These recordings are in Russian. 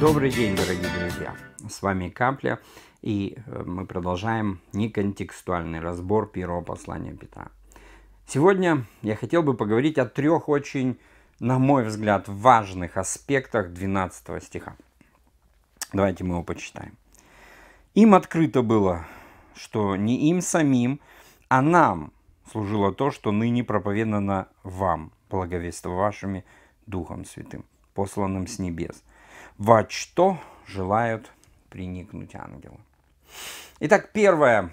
Добрый день, дорогие друзья! С вами Капля, и э, мы продолжаем неконтекстуальный разбор первого послания Петра. Сегодня я хотел бы поговорить о трех очень, на мой взгляд, важных аспектах 12 стиха. Давайте мы его почитаем. «Им открыто было, что не им самим, а нам служило то, что ныне проповедано вам, благовествовавшими Духом Святым, посланным с небес – во что желают приникнуть ангелы. Итак, первая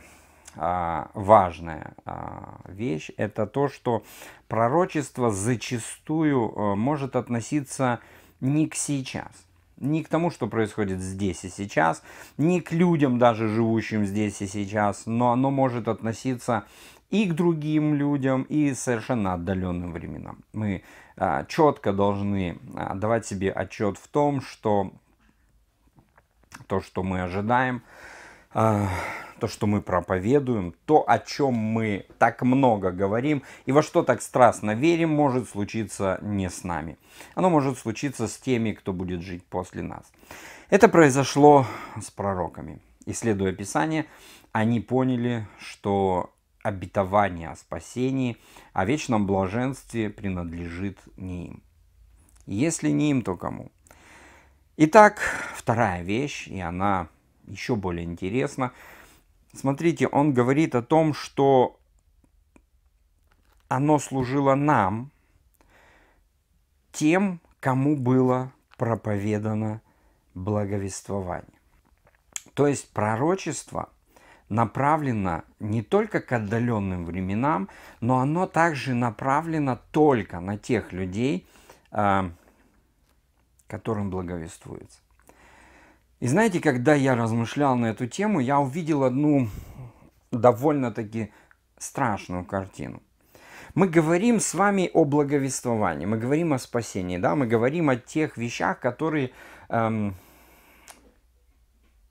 а, важная а, вещь – это то, что пророчество зачастую а, может относиться не к сейчас, не к тому, что происходит здесь и сейчас, не к людям, даже живущим здесь и сейчас, но оно может относиться и к другим людям, и совершенно отдаленным временам. Мы а, четко должны давать себе отчет в том, что то, что мы ожидаем, а, то, что мы проповедуем, то, о чем мы так много говорим и во что так страстно верим, может случиться не с нами. Оно может случиться с теми, кто будет жить после нас. Это произошло с пророками. Исследуя Писание, они поняли, что обетование о спасении, о вечном блаженстве принадлежит не им. Если не им, то кому? Итак, вторая вещь, и она еще более интересна. Смотрите, он говорит о том, что оно служило нам, тем, кому было проповедано благовествование. То есть пророчество – направлено не только к отдаленным временам, но оно также направлено только на тех людей, а, которым благовествуется. И знаете, когда я размышлял на эту тему, я увидел одну довольно-таки страшную картину. Мы говорим с вами о благовествовании, мы говорим о спасении, да, мы говорим о тех вещах, которые, эм,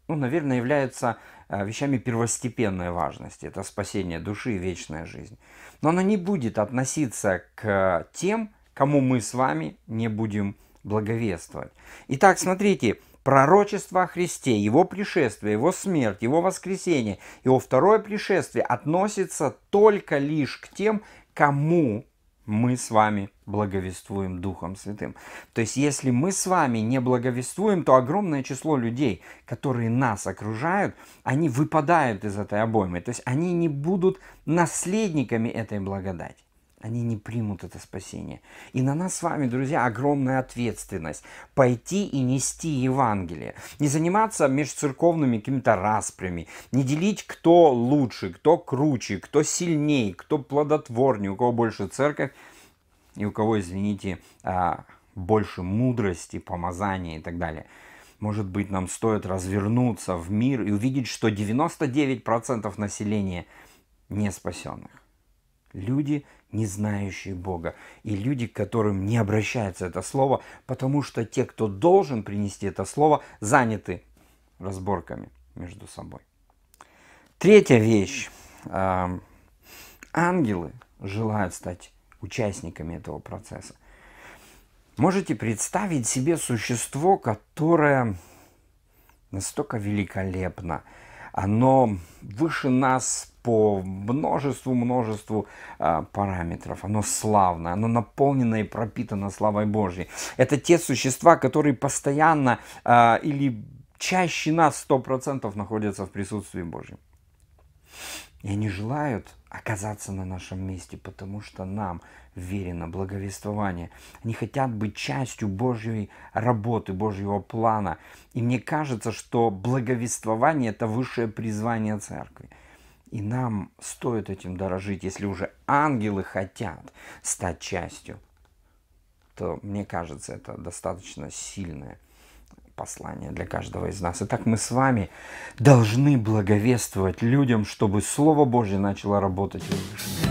ну, наверное, являются Э, вещами первостепенной важности. Это спасение души и вечная жизнь. Но она не будет относиться к тем, кому мы с вами не будем благовествовать. Итак, смотрите, пророчество о Христе, его пришествие, его смерть, его воскресение, его второе пришествие относится только лишь к тем, кому мы с вами благовествуем Духом Святым. То есть, если мы с вами не благовествуем, то огромное число людей, которые нас окружают, они выпадают из этой обоймы. То есть, они не будут наследниками этой благодати они не примут это спасение. И на нас с вами, друзья, огромная ответственность пойти и нести Евангелие. Не заниматься межцерковными какими-то распрями, не делить, кто лучше, кто круче, кто сильнее, кто плодотворнее, у кого больше церковь и у кого, извините, а, больше мудрости, помазания и так далее. Может быть, нам стоит развернуться в мир и увидеть, что 99% населения не спасенных люди, не знающие Бога, и люди, к которым не обращается это слово, потому что те, кто должен принести это слово, заняты разборками между собой. Третья вещь. А, ангелы желают стать участниками этого процесса. Можете представить себе существо, которое настолько великолепно, оно выше нас по множеству-множеству э, а, параметров. Оно славное. оно наполнено и пропитано славой Божьей. Это те существа, которые постоянно э, или чаще нас 100% находятся в присутствии Божьем. И они желают оказаться на нашем месте, потому что нам верено благовествование. Они хотят быть частью Божьей работы, Божьего плана. И мне кажется, что благовествование – это высшее призвание церкви. И нам стоит этим дорожить. Если уже ангелы хотят стать частью, то, мне кажется, это достаточно сильное послание для каждого из нас. Итак, мы с вами должны благовествовать людям, чтобы Слово Божье начало работать в жизни.